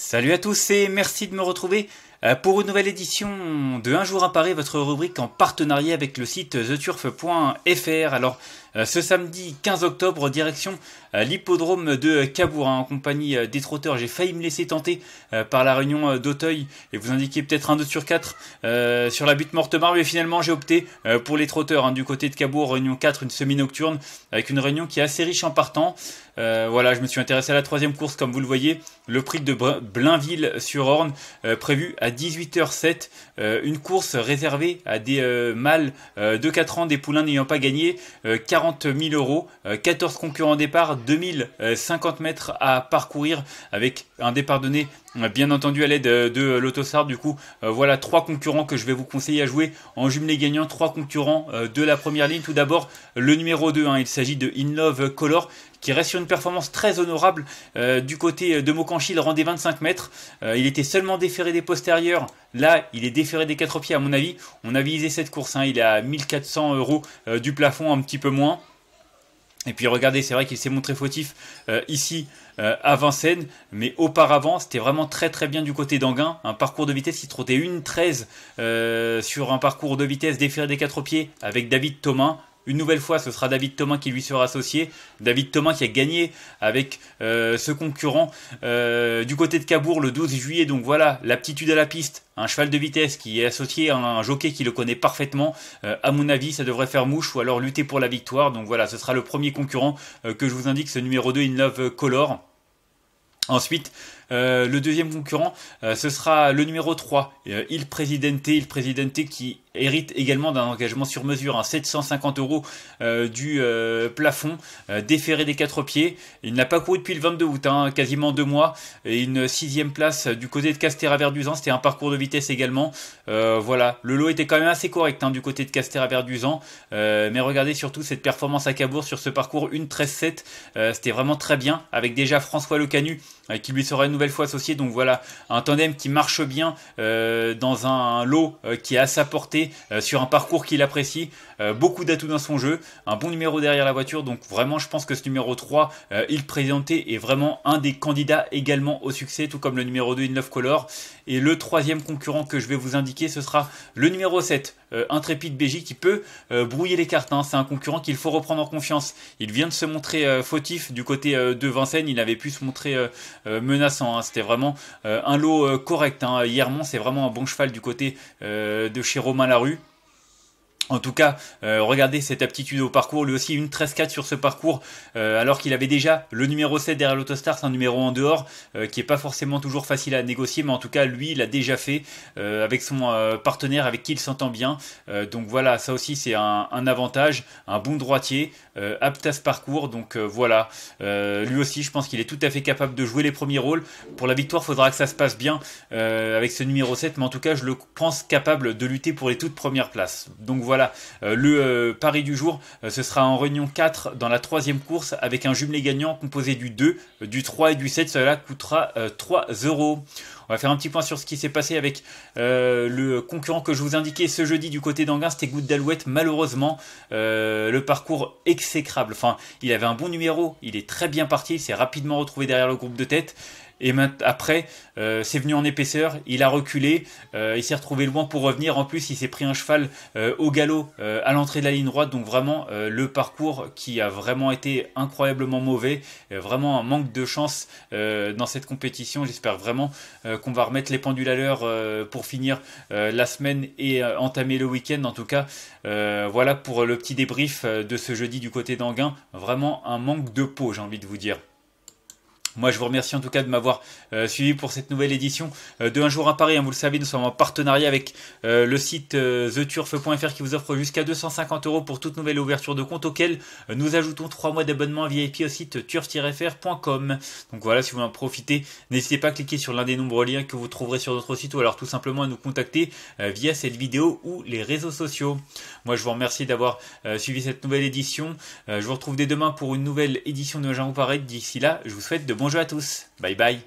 Salut à tous et merci de me retrouver euh, pour une nouvelle édition de Un jour à Paris, votre rubrique en partenariat avec le site theturf.fr. Alors, euh, ce samedi 15 octobre, direction euh, l'hippodrome de Cabourg, hein, en compagnie euh, des trotteurs. J'ai failli me laisser tenter par la réunion d'Auteuil et vous indiquer peut-être un 2 sur 4 sur la butte Mortemar, mais finalement j'ai opté pour les trotteurs hein, du côté de Cabourg, réunion 4, une semi-nocturne, avec une réunion qui est assez riche en partant. voilà, je me suis intéressé à la troisième course, comme vous le voyez, le prix de Blainville sur Orne, prévu à 18h07, une course réservée à des mâles de 4 ans, des poulains n'ayant pas gagné, 40 000 euros, 14 euh, concurrents départ, 2050 euh, mètres à parcourir avec un départ donné euh, bien entendu à l'aide de l'autosar. Du coup, voilà trois concurrents que je vais vous conseiller à jouer en jumelé gagnant, trois concurrents de la première ligne. Tout d'abord, le numéro 2, hein. il s'agit de In Love Color qui reste sur une performance très honorable euh, du côté de Mokanchi. Il rendait 25 mètres. Euh, il était seulement déféré des postérieurs. Là, il est déféré des quatre pieds, à mon avis. On a visé cette course. Hein. Il est à 1400 euros euh, du plafond, un petit peu moins. Et puis regardez, c'est vrai qu'il s'est montré fautif ici à Vincennes, mais auparavant c'était vraiment très très bien du côté d'Anguin. Un parcours de vitesse qui trottait une 13 sur un parcours de vitesse déféré des quatre pieds avec David Thomas. Une nouvelle fois, ce sera David Thomas qui lui sera associé. David Thomas qui a gagné avec euh, ce concurrent euh, du côté de Cabourg le 12 juillet. Donc voilà, l'aptitude à la piste, un cheval de vitesse qui est associé à un jockey qui le connaît parfaitement. A euh, à mon avis, ça devrait faire mouche ou alors lutter pour la victoire. Donc voilà, ce sera le premier concurrent que je vous indique, ce numéro 2 In Love Color. Ensuite, euh, le deuxième concurrent, euh, ce sera le numéro 3, euh, Il Presidente, Il Presidente qui hérite également d'un engagement sur mesure, à hein, 750 euros du plafond, déféré des quatre pieds. Il n'a pas couru depuis le 22 août, hein, quasiment deux mois, et une sixième place du côté de Castéra-Verduzan, c'était un parcours de vitesse également. voilà, le lot était quand même assez correct hein, du côté de Castéra-Verduzan, mais regardez surtout cette performance à Cabourg sur ce parcours, une 13-7, c'était vraiment très bien, avec déjà François Lecanu qui lui sera fois associé. Donc voilà, un tandem qui marche bien euh, dans un, lot euh, qui est à sa portée, euh, sur un parcours qu'il apprécie. beaucoup d'atouts dans son jeu, un bon numéro derrière la voiture. Donc vraiment, je pense que ce numéro 3, il présentait est vraiment un des candidats également au succès, tout comme le numéro 2 In Love Color. Et le troisième concurrent que je vais vous indiquer, ce sera le numéro 7, euh, intrépide BJ qui peut euh, brouiller les cartes. Hein. C'est un concurrent qu'il faut reprendre en confiance. Il vient de se montrer euh, fautif du côté euh, de Vincennes. Il avait pu se montrer menaçant. Hein. C'était vraiment un lot correct. Hein. Hiermont, c'est vraiment un bon cheval du côté de chez Romain Larue. En tout cas, euh, regardez cette aptitude au parcours. Lui aussi, une 13-4 sur ce parcours, euh, alors qu'il avait déjà le numéro 7 derrière C'est un numéro en dehors, euh, qui est pas forcément toujours facile à négocier, mais en tout cas, lui, il l'a déjà fait avec son partenaire, avec qui il s'entend bien. donc voilà, ça aussi, c'est un, un, avantage, un bon droitier, apte à ce parcours. Donc voilà, lui aussi, je pense qu'il est tout à fait capable de jouer les premiers rôles. Pour la victoire, il faudra que ça se passe bien avec ce numéro 7, mais en tout cas, je le pense capable de lutter pour les toutes premières places. Donc voilà voilà, euh, le euh, pari du jour, euh, ce sera en réunion 4 dans la troisième course avec un jumelé gagnant composé du 2, du 3 et du 7. Cela coûtera 3 euros. On va faire un petit point sur ce qui s'est passé avec le concurrent que je vous indiquais ce jeudi du côté d'Anguin, c'était Goutte d'Alouette. Malheureusement, le parcours exécrable. Enfin, il avait un bon numéro, il est très bien parti, il s'est rapidement retrouvé derrière le groupe de tête. Et après, c'est venu en épaisseur, il a reculé, il s'est retrouvé loin pour revenir. En plus, il s'est pris un cheval au galop euh, à l'entrée de la ligne droite. Donc vraiment euh, le parcours qui a vraiment été incroyablement mauvais. Euh, vraiment un manque de chance dans cette compétition. J'espère vraiment qu'on va remettre les pendules à l'heure pour finir la semaine et entamer le week-end. En tout cas, voilà pour le petit débrief de ce jeudi du côté d'Anguin. Vraiment un manque de peau, j'ai envie de vous dire. Moi, je vous remercie en tout cas de m'avoir euh, suivi pour cette nouvelle édition euh, de Un jour à Paris. Hein, vous le savez, nous sommes en partenariat avec euh, le site theturf.fr qui vous offre jusqu'à 250 euros pour toute nouvelle ouverture de compte auquel nous ajoutons 3 mois d'abonnement VIP au site turf-fr.com. Donc voilà, si vous en profitez, n'hésitez pas à cliquer sur l'un des nombreux liens que vous trouverez sur notre site ou alors tout simplement à nous contacter via cette vidéo ou les réseaux sociaux. Moi, je vous remercie d'avoir suivi cette nouvelle édition. je vous retrouve dès demain pour une nouvelle édition de Un jour à Paris. D'ici là, je vous souhaite de bons Bonjour à tous. Bye bye.